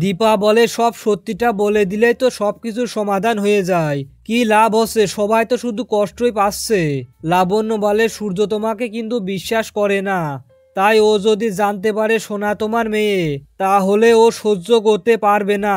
দীপা বলে সব সত্যিটা বলে দিলেই তো সব কিছুর সমাধান হয়ে যায় কি লাভ হচ্ছে সবাই তো শুধু কষ্টই পাচ্ছে লাবণ্য বলে সূর্য তোমাকে কিন্তু বিশ্বাস করে না তাই ও যদি জানতে পারে সোনা তোমার মেয়ে তাহলে ও সহ্য করতে পারবে না